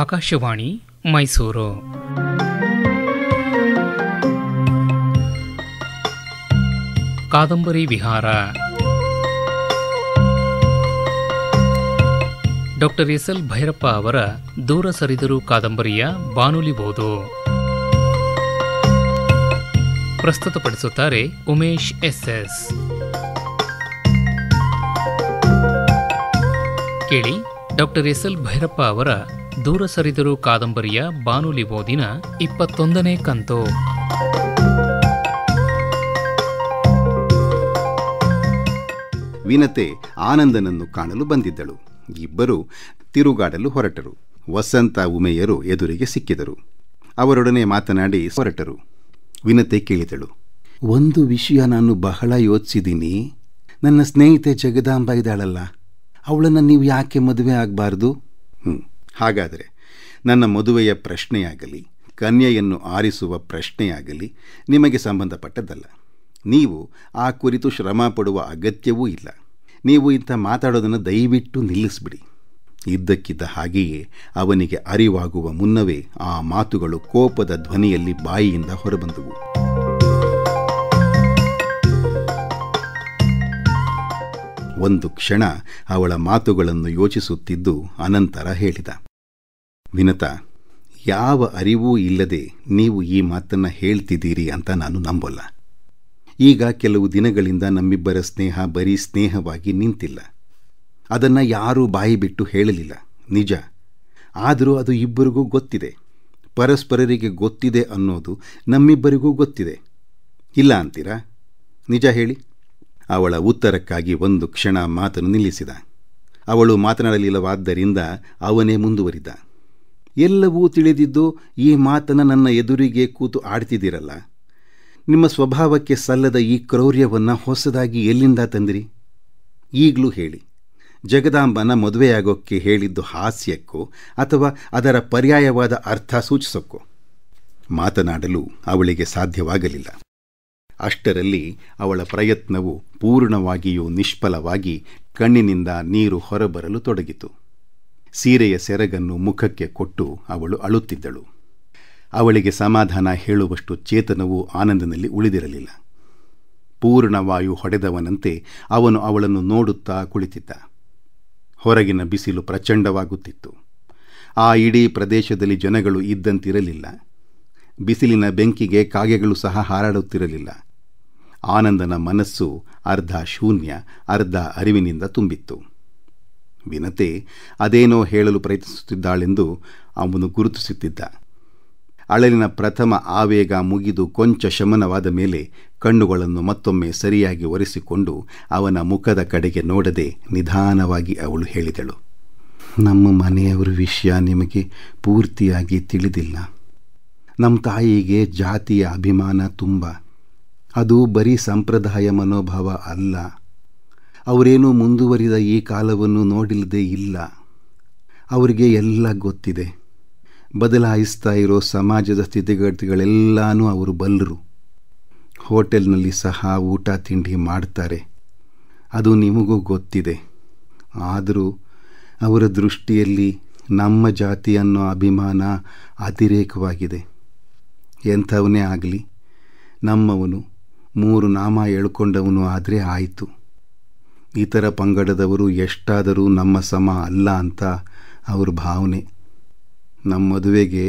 ಆಕಾಶವಾಣಿ ಮೈಸೂರು ಕಾದಂಬರಿ ವಿಹಾರ doctor S L Bhyrappa ಅವರ ದೂರ ಸರಿದರು ಕಾದಂಬರಿಯ ಬಾನುಲಿಬೋದು ಪ್ರಸ್ತುತಪಡಿಸುತ್ತಾರೆ ಉಮೇಶ್ ಎಸ್ ಎಸ್ ಕೇಳಿ ಡಾಕ್ಟರ್ ಎಸ್ ಎಲ್ ಭೈರಪ್ಪ ಅವರ ದೂರ ಸರಿದರು ಕಾದಂಬರಿಯ ಬಾನುಲಿ ಓದಿನ ಇಪ್ಪತ್ತೊಂದನೇ ಕಂತು ವಿನತೆ ಆನಂದನನ್ನು ಕಾಣಲು ಬಂದಿದ್ದಳು ಇಬ್ಬರು ತಿರುಗಾಡಲು ಹೊರಟರು ವಸಂತ ಉಮೆಯರು ಎದುರಿಗೆ ಸಿಕ್ಕಿದರು ಅವರೊಡನೆ ಮಾತನಾಡಿ ಹೊರಟರು ವಿನತೆ ಕೇಳಿದಳು ಒಂದು ವಿಷಯ ನಾನು ಬಹಳ ಯೋಚಿಸಿದ್ದೀನಿ ನನ್ನ ಸ್ನೇಹಿತೆ ಜಗದಾಂಬ ಇದ್ದಾಳಲ್ಲ ಅವಳನ್ನು ನೀವು ಯಾಕೆ ಮದುವೆ ಆಗಬಾರ್ದು ಹ್ಞೂ ಹಾಗಾದರೆ ನನ್ನ ಮದುವೆಯ ಪ್ರಶ್ನೆಯಾಗಲಿ ಕನ್ಯೆಯನ್ನು ಆರಿಸುವ ಪ್ರಶ್ನೆಯಾಗಲಿ ನಿಮಗೆ ಸಂಬಂಧಪಟ್ಟದ್ದಲ್ಲ ನೀವು ಆ ಕುರಿತು ಶ್ರಮ ಪಡುವ ಅಗತ್ಯವೂ ಇಲ್ಲ ನೀವು ಇಂಥ ಮಾತಾಡೋದನ್ನು ದಯವಿಟ್ಟು ನಿಲ್ಲಿಸಿಬಿಡಿ ಇದ್ದಕ್ಕಿದ್ದ ಹಾಗೆಯೇ ಅವನಿಗೆ ಅರಿವಾಗುವ ಮುನ್ನವೇ ಆ ಮಾತುಗಳು ಕೋಪದ ಧ್ವನಿಯಲ್ಲಿ ಬಾಯಿಯಿಂದ ಹೊರಬಂದವು ಒಂದು ಕ್ಷಣ ಅವಳ ಮಾತುಗಳನ್ನು ಯೋಚಿಸುತ್ತಿದ್ದು ಅನಂತರ ಹೇಳಿದ ವಿನತ ಯಾವ ಅರಿವೂ ಇಲ್ಲದೆ ನೀವು ಈ ಮಾತನ್ನು ಹೇಳ್ತಿದ್ದೀರಿ ಅಂತ ನಾನು ನಂಬಲ್ಲ ಈಗ ಕೆಲವು ದಿನಗಳಿಂದ ನಮ್ಮಿಬ್ಬರ ಸ್ನೇಹ ಬರೀ ಸ್ನೇಹವಾಗಿ ನಿಂತಿಲ್ಲ ಅದನ್ನು ಯಾರೂ ಬಾಯಿ ಬಿಟ್ಟು ಹೇಳಲಿಲ್ಲ ನಿಜ ಆದರೂ ಅದು ಇಬ್ಬರಿಗೂ ಗೊತ್ತಿದೆ ಪರಸ್ಪರರಿಗೆ ಗೊತ್ತಿದೆ ಅನ್ನೋದು ನಮ್ಮಿಬ್ಬರಿಗೂ ಗೊತ್ತಿದೆ ಇಲ್ಲ ಅಂತೀರಾ ನಿಜ ಹೇಳಿ ಅವಳ ಉತ್ತರಕ್ಕಾಗಿ ಒಂದು ಕ್ಷಣ ಮಾತನ್ನು ನಿಲ್ಲಿಸಿದ ಅವಳು ಮಾತನಾಡಲಿಲ್ಲವಾದ್ದರಿಂದ ಅವನೇ ಮುಂದುವರಿದ ಎಲ್ಲವೂ ತಿಳಿದಿದ್ದು ಈ ಮಾತನ್ನು ನನ್ನ ಎದುರಿಗೆ ಕೂತು ಆಡ್ತಿದ್ದೀರಲ್ಲ ನಿಮ್ಮ ಸ್ವಭಾವಕ್ಕೆ ಸಲ್ಲದ ಈ ಕ್ರೌರ್ಯವನ್ನು ಹೊಸದಾಗಿ ಎಲ್ಲಿಂದ ತಂದಿರಿ ಈಗಲೂ ಹೇಳಿ ಜಗದಾಂಬನ ಮದುವೆಯಾಗೋಕ್ಕೆ ಹೇಳಿದ್ದು ಹಾಸ್ಯಕ್ಕೋ ಅಥವಾ ಅದರ ಪರ್ಯಾಯವಾದ ಅರ್ಥ ಸೂಚಿಸೋಕ್ಕೋ ಮಾತನಾಡಲು ಅವಳಿಗೆ ಸಾಧ್ಯವಾಗಲಿಲ್ಲ ಅಷ್ಟರಲ್ಲಿ ಅವಳ ಪ್ರಯತ್ನವು ಪೂರ್ಣವಾಗಿಯೂ ನಿಷ್ಫಲವಾಗಿ ಕಣ್ಣಿನಿಂದ ನೀರು ಹೊರಬರಲು ತೊಡಗಿತು ಸೀರೆಯ ಸೆರಗನ್ನು ಮುಖಕ್ಕೆ ಕೊಟ್ಟು ಅವಳು ಅಳುತ್ತಿದ್ದಳು ಅವಳಿಗೆ ಸಮಾಧಾನ ಹೇಳುವಷ್ಟು ಚೇತನವು ಆನಂದನಲ್ಲಿ ಉಳಿದಿರಲಿಲ್ಲ ಪೂರ್ಣವಾಯು ಹೊಡೆದವನಂತೆ ಅವನು ಅವಳನ್ನು ನೋಡುತ್ತಾ ಕುಳಿತಿದ್ದ ಹೊರಗಿನ ಬಿಸಿಲು ಪ್ರಚಂಡವಾಗುತ್ತಿತ್ತು ಆ ಇಡೀ ಪ್ರದೇಶದಲ್ಲಿ ಜನಗಳು ಇದ್ದಂತಿರಲಿಲ್ಲ ಬಿಸಿಲಿನ ಬೆಂಕಿಗೆ ಕಾಗೆಗಳು ಸಹ ಹಾರಾಡುತ್ತಿರಲಿಲ್ಲ ಆನಂದನ ಮನಸ್ಸು ಅರ್ಧ ಶೂನ್ಯ ಅರ್ಧ ಅರಿವಿನಿಂದ ತುಂಬಿತ್ತು ವಿನತೆ ಅದೇನೋ ಹೇಳಲು ಪ್ರಯತ್ನಿಸುತ್ತಿದ್ದಾಳೆಂದು ಅವನು ಗುರುತಿಸುತ್ತಿದ್ದ ಅಳಲಿನ ಪ್ರಥಮ ಆವೇಗ ಮುಗಿದು ಕೊಂಚ ಶಮನವಾದ ಮೇಲೆ ಕಣ್ಣುಗಳನ್ನು ಮತ್ತೊಮ್ಮೆ ಸರಿಯಾಗಿ ಒರೆಸಿಕೊಂಡು ಅವನ ಮುಖದ ಕಡೆಗೆ ನೋಡದೆ ನಿಧಾನವಾಗಿ ಅವಳು ಹೇಳಿದಳು ನಮ್ಮ ಮನೆಯವರ ವಿಷಯ ನಿಮಗೆ ಪೂರ್ತಿಯಾಗಿ ತಿಳಿದಿಲ್ಲ ನಮ್ಮ ತಾಯಿಗೆ ಜಾತಿಯ ಅಭಿಮಾನ ತುಂಬ ಅದು ಬರೀ ಸಂಪ್ರದಾಯ ಮನೋಭಾವ ಅಲ್ಲ ಅವರೇನು ಮುಂದುವರಿದ ಈ ಕಾಲವನ್ನು ನೋಡಿಲ್ಲದೆ ಇಲ್ಲ ಅವರಿಗೆ ಎಲ್ಲ ಗೊತ್ತಿದೆ ಬದಲಾಯಿಸ್ತಾ ಇರೋ ಸಮಾಜದ ಸ್ಥಿತಿಗತಿಗಳೆಲ್ಲನೂ ಅವರು ಬಲ್ಲರು ಹೋಟೆಲ್ನಲ್ಲಿ ಸಹ ಊಟ ತಿಂಡಿ ಮಾಡ್ತಾರೆ ಅದು ನಿಮಗೂ ಗೊತ್ತಿದೆ ಆದರೂ ಅವರ ದೃಷ್ಟಿಯಲ್ಲಿ ನಮ್ಮ ಜಾತಿ ಅನ್ನೋ ಅಭಿಮಾನ ಅತಿರೇಕವಾಗಿದೆ ಎಂಥವನೇ ಆಗಲಿ ನಮ್ಮವನು ಮೂರು ನಾಮ ಹೇಳ್ಕೊಂಡವನು ಆದರೆ ಆಯಿತು ಇತರ ಪಂಗಡದವರು ಎಷ್ಟಾದರೂ ನಮ್ಮ ಸಮ ಅಲ್ಲ ಅಂತ ಅವ್ರ ಭಾವನೆ ನಮ್ಮ ಮದುವೆಗೆ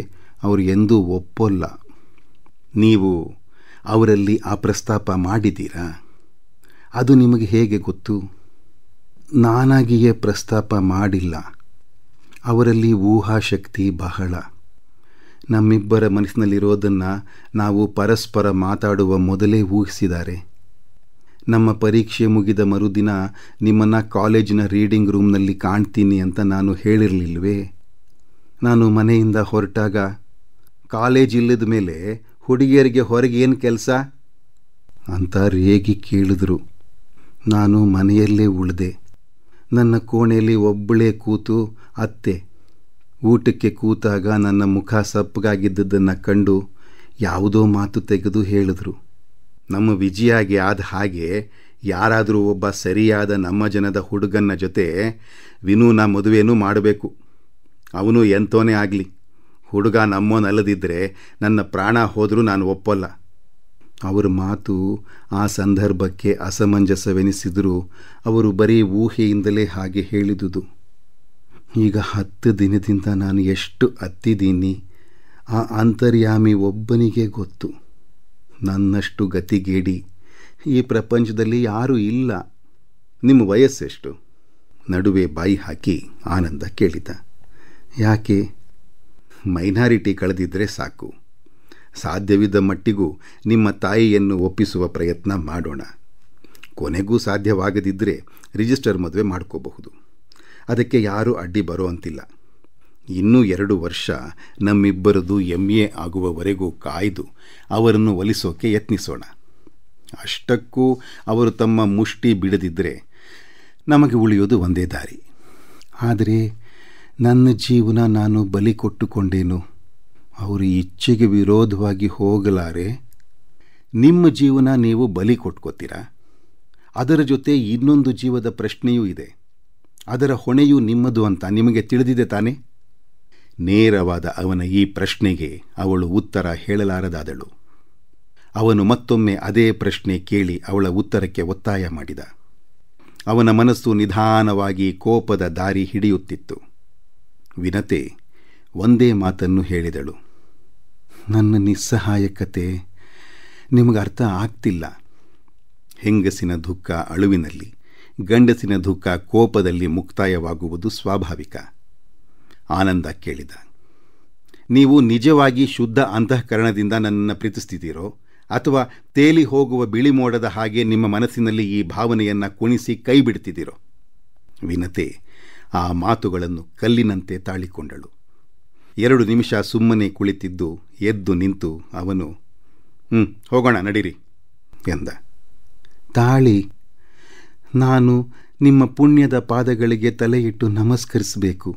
ಅವರು ಎಂದೂ ಒಪ್ಪಲ್ಲ ನೀವು ಅವರಲ್ಲಿ ಆ ಪ್ರಸ್ತಾಪ ಮಾಡಿದ್ದೀರಾ ಅದು ನಿಮಗೆ ಹೇಗೆ ಗೊತ್ತು ನಾನಾಗಿಯೇ ಪ್ರಸ್ತಾಪ ಮಾಡಿಲ್ಲ ಅವರಲ್ಲಿ ಊಹಾಶಕ್ತಿ ಬಹಳ ನಮ್ಮಿಬ್ಬರ ಮನಸ್ಸಿನಲ್ಲಿರೋದನ್ನು ನಾವು ಪರಸ್ಪರ ಮಾತಾಡುವ ಮೊದಲೇ ಊಹಿಸಿದ್ದಾರೆ ನಮ್ಮ ಪರೀಕ್ಷೆ ಮುಗಿದ ಮರುದಿನ ನಿಮ್ಮನ್ನು ಕಾಲೇಜಿನ ರೀಡಿಂಗ್ ರೂಮ್ನಲ್ಲಿ ಕಾಣ್ತೀನಿ ಅಂತ ನಾನು ಹೇಳಿರಲಿಲ್ವೇ ನಾನು ಮನೆಯಿಂದ ಹೊರಟಾಗ ಕಾಲೇಜ್ ಇಲ್ಲದ ಮೇಲೆ ಹುಡುಗಿಯರಿಗೆ ಹೊರಗೆ ಏನು ಕೆಲಸ ಅಂತ ರೇಗಿ ಕೇಳಿದ್ರು ನಾನು ಮನೆಯಲ್ಲೇ ಉಳಿದೆ ನನ್ನ ಕೋಣೆಯಲ್ಲಿ ಒಬ್ಬಳೇ ಕೂತು ಅತ್ತೆ ಊಟಕ್ಕೆ ಕೂತಾಗ ನನ್ನ ಮುಖ ಸಪ್ಪಗಾಗಿದ್ದುದನ್ನು ಕಂಡು ಯಾವುದೋ ಮಾತು ತೆಗೆದು ಹೇಳಿದ್ರು ನಮ್ಮ ವಿಜಯಾಗಿ ಆದ ಹಾಗೆ ಯಾರಾದರೂ ಒಬ್ಬ ಸರಿಯಾದ ನಮ್ಮ ಜನದ ಹುಡುಗನ ಜೊತೆ ವಿನೂನ ಮದುವೆನೂ ಮಾಡಬೇಕು ಅವನು ಎಂತೋನೇ ಆಗಲಿ ಹುಡುಗ ನಮ್ಮೋನಲ್ಲದಿದ್ದರೆ ನನ್ನ ಪ್ರಾಣ ಹೋದರೂ ನಾನು ಒಪ್ಪಲ್ಲ ಅವರ ಮಾತು ಆ ಸಂದರ್ಭಕ್ಕೆ ಅಸಮಂಜಸವೆನಿಸಿದರೂ ಅವರು ಬರೀ ಊಹೆಯಿಂದಲೇ ಹಾಗೆ ಹೇಳಿದುದು ಈಗ ಹತ್ತು ದಿನದಿಂದ ನಾನು ಎಷ್ಟು ಹತ್ತಿದ್ದೀನಿ ಆ ಅಂತರ್ಯಾಮಿ ಒಬ್ಬನಿಗೆ ಗೊತ್ತು ನನ್ನಷ್ಟು ಗತಿಗೇಡಿ ಈ ಪ್ರಪಂಚದಲ್ಲಿ ಯಾರೂ ಇಲ್ಲ ನಿಮ್ಮ ವಯಸ್ಸೆಷ್ಟು ನಡುವೆ ಬಾಯಿ ಹಾಕಿ ಆನಂದ ಕೇಳಿದ ಯಾಕೆ ಮೈನಾರಿಟಿ ಕಳೆದಿದ್ದರೆ ಸಾಕು ಸಾಧ್ಯವಿದ್ದ ಮಟ್ಟಿಗೂ ನಿಮ್ಮ ತಾಯಿಯನ್ನು ಒಪ್ಪಿಸುವ ಪ್ರಯತ್ನ ಮಾಡೋಣ ಕೊನೆಗೂ ಸಾಧ್ಯವಾಗದಿದ್ದರೆ ರಿಜಿಸ್ಟರ್ ಮದುವೆ ಮಾಡ್ಕೋಬಹುದು ಅದಕ್ಕೆ ಯಾರೂ ಅಡ್ಡಿ ಬರೋಂತಿಲ್ಲ ಇನ್ನೂ ಎರಡು ವರ್ಷ ನಮ್ಮಿಬ್ಬರದು ಎಮ್ ಎ ಆಗುವವರೆಗೂ ಕಾಯ್ದು ಅವರನ್ನು ಒಲಿಸೋಕೆ ಯತ್ನಿಸೋಣ ಅಷ್ಟಕ್ಕೂ ಅವರು ತಮ್ಮ ಮುಷ್ಟಿ ಬಿಡದಿದ್ದರೆ ನಮಗೆ ಉಳಿಯೋದು ಒಂದೇ ದಾರಿ ಆದರೆ ನನ್ನ ಜೀವನ ನಾನು ಬಲಿ ಕೊಟ್ಟುಕೊಂಡೇನು ಅವರು ಇಚ್ಛೆಗೆ ವಿರೋಧವಾಗಿ ಹೋಗಲಾರೆ ನಿಮ್ಮ ಜೀವನ ನೀವು ಬಲಿ ಕೊಟ್ಕೋತೀರಾ ಅದರ ಜೊತೆ ಇನ್ನೊಂದು ಜೀವದ ಪ್ರಶ್ನೆಯೂ ಇದೆ ಅದರ ಹೊಣೆಯೂ ನಿಮ್ಮದು ಅಂತ ನಿಮಗೆ ತಿಳಿದಿದೆ ತಾನೆ ನೇರವಾದ ಅವನ ಈ ಪ್ರಶ್ನೆಗೆ ಅವಳು ಉತ್ತರ ಹೇಳಲಾರದಾದಳು ಅವನು ಮತ್ತೊಮ್ಮೆ ಅದೇ ಪ್ರಶ್ನೆ ಕೇಳಿ ಅವಳ ಉತ್ತರಕ್ಕೆ ಒತ್ತಾಯ ಮಾಡಿದ ಅವನ ಮನಸ್ಸು ನಿಧಾನವಾಗಿ ಕೋಪದ ದಾರಿ ಹಿಡಿಯುತ್ತಿತ್ತು ವಿನತೆ ಒಂದೇ ಮಾತನ್ನು ಹೇಳಿದಳು ನನ್ನ ನಿಸ್ಸಹಾಯಕತೆ ನಿಮಗೆ ಅರ್ಥ ಆಗ್ತಿಲ್ಲ ಹೆಂಗಸಿನ ದುಃಖ ಅಳುವಿನಲ್ಲಿ ಗಂಡಸಿನ ದುಃಖ ಕೋಪದಲ್ಲಿ ಮುಕ್ತಾಯವಾಗುವುದು ಸ್ವಾಭಾವಿಕ ಆನಂದ ಕೇಳಿದ ನೀವು ನಿಜವಾಗಿ ಶುದ್ಧ ಅಂತಃಕರಣದಿಂದ ನನ್ನನ್ನು ಪ್ರೀತಿಸ್ತಿದ್ದೀರೋ ಅಥವಾ ತೇಲಿ ಹೋಗುವ ಬಿಳಿ ಮೋಡದ ಹಾಗೆ ನಿಮ್ಮ ಮನಸ್ಸಿನಲ್ಲಿ ಈ ಭಾವನೆಯನ್ನು ಕುಣಿಸಿ ಕೈ ಬಿಡ್ತಿದ್ದೀರೋ ವಿನತೆ ಆ ಮಾತುಗಳನ್ನು ಕಲ್ಲಿನಂತೆ ತಾಳಿಕೊಂಡಳು ಎರಡು ನಿಮಿಷ ಸುಮ್ಮನೆ ಕುಳಿತಿದ್ದು ಎದ್ದು ನಿಂತು ಅವನು ಹ್ಞೂ ಹೋಗೋಣ ನಡೀರಿ ಎಂದ ತಾಳಿ ನಾನು ನಿಮ್ಮ ಪುಣ್ಯದ ಪಾದಗಳಿಗೆ ತಲೆಯಿಟ್ಟು ನಮಸ್ಕರಿಸಬೇಕು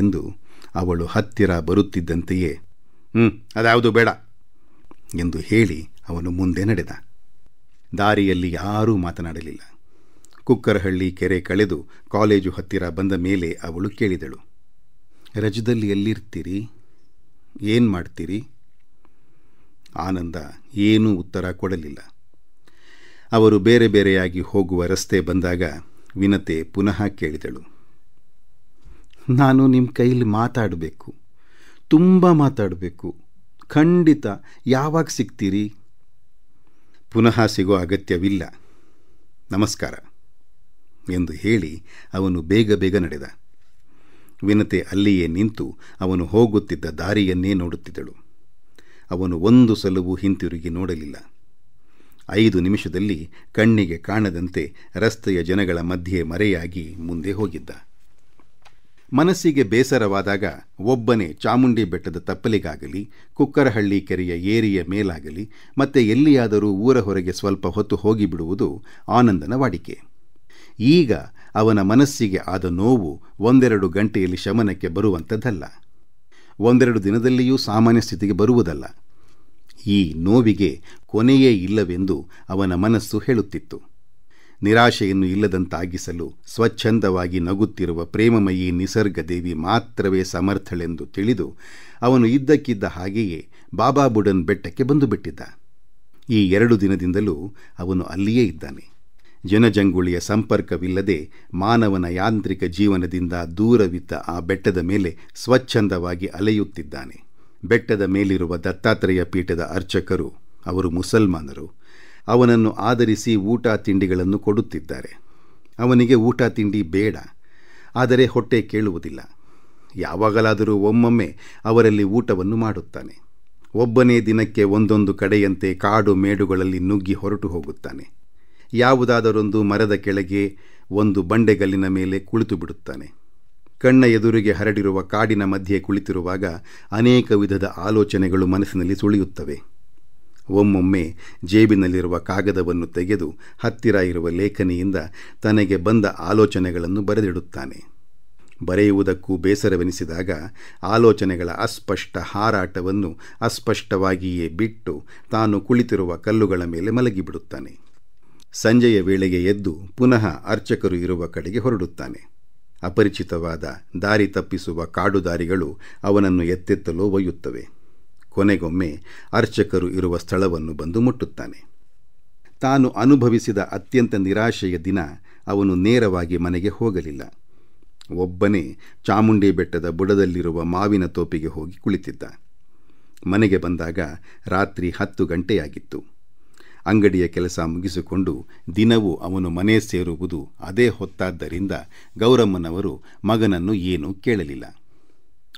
ಎಂದು ಅವಳು ಹತ್ತಿರ ಬರುತ್ತಿದ್ದಂತೆಯೇ ಹ್ಞೂ ಅದ್ಯಾವುದು ಬೇಡ ಎಂದು ಹೇಳಿ ಅವನು ಮುಂದೆ ನಡೆದ ದಾರಿಯಲ್ಲಿ ಯಾರೂ ಮಾತನಾಡಲಿಲ್ಲ ಕುಕ್ಕರಹಳ್ಳಿ ಕೆರೆ ಕಳೆದು ಕಾಲೇಜು ಹತ್ತಿರ ಬಂದ ಮೇಲೆ ಅವಳು ಕೇಳಿದಳು ರಜದಲ್ಲಿ ಎಲ್ಲಿರ್ತೀರಿ ಏನು ಮಾಡ್ತೀರಿ ಆನಂದ ಏನೂ ಉತ್ತರ ಕೊಡಲಿಲ್ಲ ಅವರು ಬೇರೆ ಬೇರೆಯಾಗಿ ಹೋಗುವ ರಸ್ತೆ ಬಂದಾಗ ವಿನತೆ ಪುನಃ ಕೇಳಿದಳು ನಾನು ನಿಮ್ಮ ಕೈಲಿ ಮಾತಾಡಬೇಕು ತುಂಬ ಮಾತಾಡಬೇಕು ಖಂಡಿತ ಯಾವಾಗ ಸಿಗ್ತೀರಿ ಪುನಃ ಸಿಗೋ ಅಗತ್ಯವಿಲ್ಲ ನಮಸ್ಕಾರ ಎಂದು ಹೇಳಿ ಅವನು ಬೇಗ ಬೇಗ ನಡೆದ ವಿನತೆ ಅಲ್ಲಿಯೇ ನಿಂತು ಅವನು ಹೋಗುತ್ತಿದ್ದ ದಾರಿಯನ್ನೇ ನೋಡುತ್ತಿದ್ದಳು ಅವನು ಒಂದು ಸಲವೂ ಹಿಂತಿರುಗಿ ನೋಡಲಿಲ್ಲ ಐದು ನಿಮಿಷದಲ್ಲಿ ಕಣ್ಣಿಗೆ ಕಾಣದಂತೆ ರಸ್ತೆಯ ಜನಗಳ ಮಧ್ಯೆ ಮರೆಯಾಗಿ ಮುಂದೆ ಹೋಗಿದ್ದ ಮನಸ್ಸಿಗೆ ಬೇಸರವಾದಾಗ ಒಬ್ಬನೇ ಚಾಮುಂಡಿ ಬೆಟ್ಟದ ತಪ್ಪಲಿಗಾಗಲಿ ಕುಕ್ಕರಹಳ್ಳಿ ಕೆರೆಯ ಏರಿಯ ಮೇಲಾಗಲಿ ಮತ್ತೆ ಎಲ್ಲಿಯಾದರೂ ಊರ ಹೊರಗೆ ಸ್ವಲ್ಪ ಹೊತ್ತು ಹೋಗಿಬಿಡುವುದು ಆನಂದನ ವಾಡಿಕೆ ಈಗ ಅವನ ಮನಸ್ಸಿಗೆ ಆದ ನೋವು ಒಂದೆರಡು ಗಂಟೆಯಲ್ಲಿ ಶಮನಕ್ಕೆ ಬರುವಂಥದ್ದಲ್ಲ ಒಂದೆರಡು ದಿನದಲ್ಲಿಯೂ ಸಾಮಾನ್ಯ ಸ್ಥಿತಿಗೆ ಬರುವುದಲ್ಲ ಈ ನೋವಿಗೆ ಕೊನೆಯೇ ಇಲ್ಲವೆಂದು ಅವನ ಮನಸ್ಸು ಹೇಳುತ್ತಿತ್ತು ನಿರಾಶೆಯನ್ನು ಇಲ್ಲದಂತಾಗಿಸಲು ಸ್ವಚ್ಛಂದವಾಗಿ ನಗುತ್ತಿರುವ ಪ್ರೇಮಮಯಿ ನಿಸರ್ಗದೇವಿ ಮಾತ್ರವೇ ಸಮರ್ಥಳೆಂದು ತಿಳಿದು ಅವನು ಇದ್ದಕ್ಕಿದ್ದ ಹಾಗೆಯೇ ಬಾಬಾ ಬುಡನ್ ಬೆಟ್ಟಕ್ಕೆ ಬಂದು ಬಿಟ್ಟಿದ್ದ ಈ ಎರಡು ದಿನದಿಂದಲೂ ಅವನು ಅಲ್ಲಿಯೇ ಇದ್ದಾನೆ ಜನಜಂಗುಳಿಯ ಸಂಪರ್ಕವಿಲ್ಲದೆ ಮಾನವನ ಯಾಂತ್ರಿಕ ಜೀವನದಿಂದ ದೂರವಿದ್ದ ಆ ಬೆಟ್ಟದ ಮೇಲೆ ಸ್ವಚ್ಛಂದವಾಗಿ ಅಲೆಯುತ್ತಿದ್ದಾನೆ ಬೆಟ್ಟದ ಮೇಲಿರುವ ದತ್ತಾತ್ರೇಯ ಪೀಠದ ಅರ್ಚಕರು ಅವರು ಮುಸಲ್ಮಾನರು ಅವನನ್ನು ಆಧರಿಸಿ ಊಟ ತಿಂಡಿಗಳನ್ನು ಕೊಡುತ್ತಿದ್ದಾರೆ ಅವನಿಗೆ ಊಟ ತಿಂಡಿ ಬೇಡ ಆದರೆ ಹೊಟ್ಟೆ ಕೇಳುವುದಿಲ್ಲ ಯಾವಾಗಲಾದರೂ ಒಮ್ಮೊಮ್ಮೆ ಅವರಲ್ಲಿ ಊಟವನ್ನು ಮಾಡುತ್ತಾನೆ ಒಬ್ಬನೇ ದಿನಕ್ಕೆ ಒಂದೊಂದು ಕಡೆಯಂತೆ ಕಾಡು ಮೇಡುಗಳಲ್ಲಿ ನುಗ್ಗಿ ಹೊರಟು ಹೋಗುತ್ತಾನೆ ಯಾವುದಾದರೊಂದು ಮರದ ಕೆಳಗೆ ಒಂದು ಬಂಡೆಗಲ್ಲಿನ ಮೇಲೆ ಕುಳಿತು ಬಿಡುತ್ತಾನೆ ಕಣ್ಣ ಎದುರಿಗೆ ಹರಡಿರುವ ಕಾಡಿನ ಮಧ್ಯೆ ಕುಳಿತಿರುವಾಗ ಅನೇಕ ವಿಧದ ಆಲೋಚನೆಗಳು ಮನಸ್ಸಿನಲ್ಲಿ ಸುಳಿಯುತ್ತವೆ ಒಮ್ಮೊಮ್ಮೆ ಜೇಬಿನಲ್ಲಿರುವ ಕಾಗದವನ್ನು ತೆಗೆದು ಹತ್ತಿರ ಇರುವ ಲೇಖನಿಯಿಂದ ತನಗೆ ಬಂದ ಆಲೋಚನೆಗಳನ್ನು ಬರೆದಿಡುತ್ತಾನೆ ಬರೆಯುವುದಕ್ಕೂ ಬೇಸರವೆನಿಸಿದಾಗ ಆಲೋಚನೆಗಳ ಅಸ್ಪಷ್ಟ ಹಾರಾಟವನ್ನು ಅಸ್ಪಷ್ಟವಾಗಿಯೇ ಬಿಟ್ಟು ತಾನು ಕುಳಿತಿರುವ ಕಲ್ಲುಗಳ ಮೇಲೆ ಮಲಗಿಬಿಡುತ್ತಾನೆ ಸಂಜೆಯ ವೇಳೆಗೆ ಎದ್ದು ಪುನಃ ಅರ್ಚಕರು ಇರುವ ಕಡೆಗೆ ಹೊರಡುತ್ತಾನೆ ಅಪರಿಚಿತವಾದ ದಾರಿ ತಪ್ಪಿಸುವ ಕಾಡು ದಾರಿಗಳು ಅವನನ್ನು ಎತ್ತೆತ್ತಲು ಒಯ್ಯುತ್ತವೆ ಕೊನೆಗೊಮ್ಮೆ ಅರ್ಚಕರು ಇರುವ ಸ್ಥಳವನ್ನು ಬಂದು ಮುಟ್ಟುತ್ತಾನೆ ತಾನು ಅನುಭವಿಸಿದ ಅತ್ಯಂತ ನಿರಾಶೆಯ ದಿನ ಅವನು ನೇರವಾಗಿ ಮನೆಗೆ ಹೋಗಲಿಲ್ಲ ಒಬ್ಬನೇ ಚಾಮುಂಡಿ ಬೆಟ್ಟದ ಬುಡದಲ್ಲಿರುವ ಮಾವಿನ ತೋಪಿಗೆ ಹೋಗಿ ಕುಳಿತಿದ್ದ ಮನೆಗೆ ಬಂದಾಗ ರಾತ್ರಿ ಹತ್ತು ಗಂಟೆಯಾಗಿತ್ತು ಅಂಗಡಿಯ ಕೆಲಸ ಮುಗಿಸಿಕೊಂಡು ದಿನವೂ ಅವನು ಮನೆ ಸೇರುವುದು ಅದೇ ಹೊತ್ತಾದ್ದರಿಂದ ಗೌರಮ್ಮನವರು ಮಗನನ್ನು ಏನೂ ಕೇಳಲಿಲ್ಲ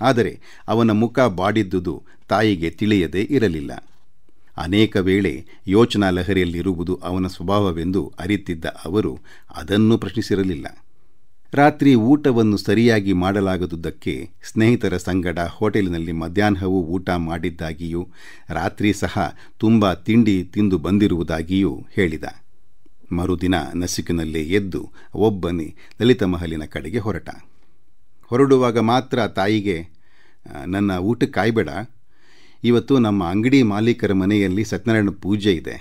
ಆದರೆ ಅವನ ಮುಖ ಬಾಡಿದ್ದುದು ತಾಯಿಗೆ ತಿಳಿಯದೇ ಇರಲಿಲ್ಲ ಅನೇಕ ವೇಳೆ ಯೋಚನಾ ಲಹರಿಯಲ್ಲಿರುವುದು ಅವನ ಸ್ವಭಾವವೆಂದು ಅರಿತಿದ್ದ ಅವರು ಅದನ್ನು ಪ್ರಶ್ನಿಸಿರಲಿಲ್ಲ ರಾತ್ರಿ ಊಟವನ್ನು ಸರಿಯಾಗಿ ಮಾಡಲಾಗದುದಕ್ಕೆ ಸ್ನೇಹಿತರ ಸಂಗಡ ಹೋಟೆಲಿನಲ್ಲಿ ಮಧ್ಯಾಹ್ನವೂ ಊಟ ಮಾಡಿದ್ದಾಗಿಯೂ ರಾತ್ರಿ ಸಹ ತುಂಬ ತಿಂಡಿ ತಿಂದು ಬಂದಿರುವುದಾಗಿಯೂ ಹೇಳಿದ ಮರುದಿನ ನಸುಕಿನಲ್ಲೇ ಎದ್ದು ಒಬ್ಬನೇ ಲಲಿತ ಮಹಲಿನ ಕಡೆಗೆ ಹೊರಟ ಹೊರಡುವಾಗ ಮಾತ್ರ ತಾಯಿಗೆ ನನ್ನ ಊಟ ಕಾಯಬೇಡ ಇವತ್ತು ನಮ್ಮ ಅಂಗಡಿ ಮಾಲೀಕರ ಮನೆಯಲ್ಲಿ ಸತ್ಯನಾರಾಯಣ ಪೂಜೆ ಇದೆ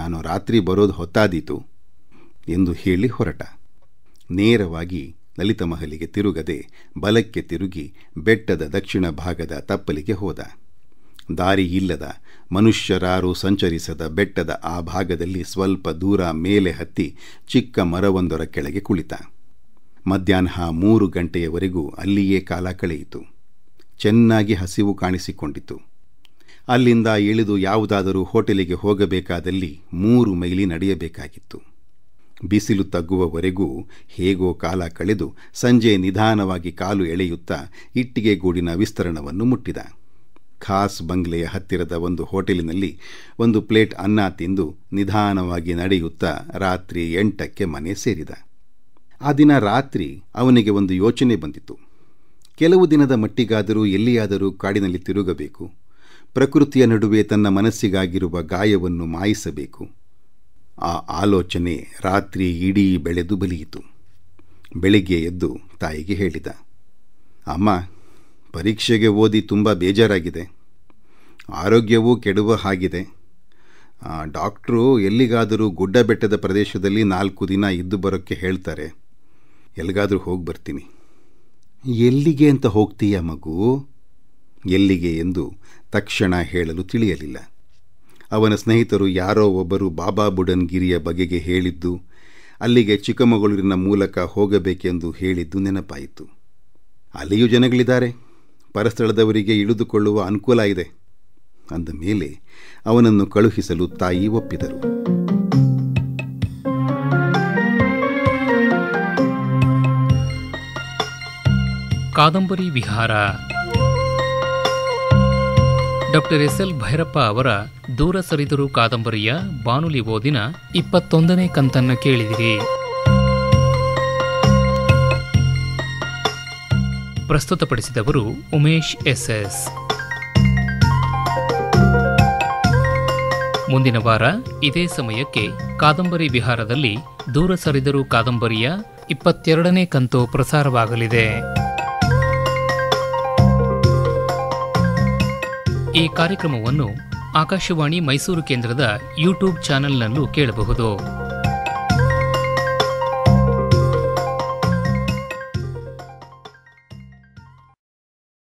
ನಾನು ರಾತ್ರಿ ಬರೋದು ಹೊತ್ತಾದೀತು ಎಂದು ಹೇಳಿ ಹೊರಟ ನೇರವಾಗಿ ಲಲಿತಮಹಲಿಗೆ ಮಹಲಿಗೆ ತಿರುಗದೆ ಬಲಕ್ಕೆ ತಿರುಗಿ ಬೆಟ್ಟದ ದಕ್ಷಿಣ ಭಾಗದ ತಪ್ಪಲಿಗೆ ಹೋದ ದಾರಿಯಿಲ್ಲದ ಮನುಷ್ಯರಾರೂ ಸಂಚರಿಸದ ಬೆಟ್ಟದ ಆ ಭಾಗದಲ್ಲಿ ಸ್ವಲ್ಪ ದೂರ ಮೇಲೆ ಹತ್ತಿ ಚಿಕ್ಕ ಮರವೊಂದರ ಕೆಳಗೆ ಕುಳಿತ ಮಧ್ಯಾಹ್ನ ಮೂರು ಗಂಟೆಯವರೆಗೂ ಅಲ್ಲಿಯೇ ಕಾಲ ಕಳೆಯಿತು ಚೆನ್ನಾಗಿ ಹಸಿವು ಕಾಣಿಸಿಕೊಂಡಿತು ಅಲ್ಲಿಂದ ಇಳಿದು ಯಾವುದಾದರೂ ಹೋಟೆಲಿಗೆ ಹೋಗಬೇಕಾದಲ್ಲಿ ಮೂರು ಮೈಲಿ ನಡೆಯಬೇಕಾಗಿತ್ತು ಬಿಸಿಲು ತಗ್ಗುವವರೆಗೂ ಹೇಗೋ ಕಾಲ ಕಳೆದು ಸಂಜೆ ನಿಧಾನವಾಗಿ ಕಾಲು ಎಳೆಯುತ್ತಾ ಇಟ್ಟಿಗೆ ಗೂಡಿನ ವಿಸ್ತರಣವನ್ನು ಮುಟ್ಟಿದ ಖಾಸ್ ಬಂಗ್ಲೆಯ ಹತ್ತಿರದ ಒಂದು ಹೋಟೆಲಿನಲ್ಲಿ ಒಂದು ಪ್ಲೇಟ್ ಅನ್ನ ತಿಂದು ನಿಧಾನವಾಗಿ ನಡೆಯುತ್ತಾ ರಾತ್ರಿ ಎಂಟಕ್ಕೆ ಮನೆ ಸೇರಿದ ಆ ದಿನ ರಾತ್ರಿ ಅವನಿಗೆ ಒಂದು ಯೋಚನೆ ಬಂದಿತು ಕೆಲವು ದಿನದ ಮಟ್ಟಿಗಾದರೂ ಎಲ್ಲಿಯಾದರೂ ಕಾಡಿನಲ್ಲಿ ತಿರುಗಬೇಕು ಪ್ರಕೃತಿಯ ನಡುವೆ ತನ್ನ ಮನಸ್ಸಿಗಾಗಿರುವ ಗಾಯವನ್ನು ಮಾಯಿಸಬೇಕು ಆ ಆಲೋಚನೆ ರಾತ್ರಿ ಇಡೀ ಬೆಳೆದು ಬಲಿಯಿತು ಬೆಳಿಗ್ಗೆ ಎದ್ದು ತಾಯಿಗೆ ಹೇಳಿದ ಅಮ್ಮ ಪರೀಕ್ಷೆಗೆ ಓದಿ ತುಂಬ ಬೇಜಾರಾಗಿದೆ ಆರೋಗ್ಯವೂ ಕೆಡುವ ಹಾಗಿದೆ ಡಾಕ್ಟ್ರು ಎಲ್ಲಿಗಾದರೂ ಗುಡ್ಡ ಬೆಟ್ಟದ ಪ್ರದೇಶದಲ್ಲಿ ನಾಲ್ಕು ದಿನ ಇದ್ದು ಬರೋಕ್ಕೆ ಹೇಳ್ತಾರೆ ಎಲ್ಲಿಗಾದರೂ ಹೋಗಿ ಬರ್ತೀನಿ ಎಲ್ಲಿಗೆ ಅಂತ ಹೋಗ್ತೀಯ ಮಗು ಎಲ್ಲಿಗೆ ಎಂದು ತಕ್ಷಣ ಹೇಳಲು ತಿಳಿಯಲಿಲ್ಲ ಅವನ ಸ್ನೇಹಿತರು ಯಾರೋ ಒಬ್ಬರು ಬಾಬಾ ಬುಡನ್ ಗಿರಿಯ ಬಗೆಗೆ ಹೇಳಿದ್ದು ಅಲ್ಲಿಗೆ ಚಿಕ್ಕಮಗಳೂರಿನ ಮೂಲಕ ಹೋಗಬೇಕೆಂದು ಹೇಳಿದ್ದು ನೆನಪಾಯಿತು ಅಲ್ಲಿಯೂ ಜನಗಳಿದ್ದಾರೆ ಪರಸ್ಥಳದವರಿಗೆ ಇಳಿದುಕೊಳ್ಳುವ ಅನುಕೂಲ ಇದೆ ಅಂದ ಮೇಲೆ ಅವನನ್ನು ಕಳುಹಿಸಲು ತಾಯಿ ಒಪ್ಪಿದರು ಕಾದಂಬರಿ ವಿಹಾರ ಡಾಕ್ಟರ್ ಎಸ್ ಎಲ್ ಭೈರಪ್ಪ ಅವರ ದೂರ ಸರಿದರು ಕಾದಂಬರಿಯ ಬಾನುಲಿ ಓದಿನ ಇಪ್ಪತ್ತೊಂದನೇ ಕಂತನ್ನು ಕೇಳಿದಿರಿ ಪ್ರಸ್ತುತಪಡಿಸಿದವರು ಉಮೇಶ್ ಎಸ್ಎಸ್ ಮುಂದಿನ ವಾರ ಇದೇ ಸಮಯಕ್ಕೆ ಕಾದಂಬರಿ ವಿಹಾರದಲ್ಲಿ ದೂರ ಸರಿದರು ಕಾದಂಬರಿಯ ಇಪ್ಪತ್ತೆರಡನೇ ಕಂತು ಪ್ರಸಾರವಾಗಲಿದೆ ಈ ಕಾರ್ಯಕ್ರಮವನ್ನು ಆಕಾಶವಾಣಿ ಮೈಸೂರು ಕೇಂದ್ರದ ಯೂಟ್ಯೂಬ್ ಚಾನೆಲ್ನಲ್ಲೂ ಕೇಳಬಹುದು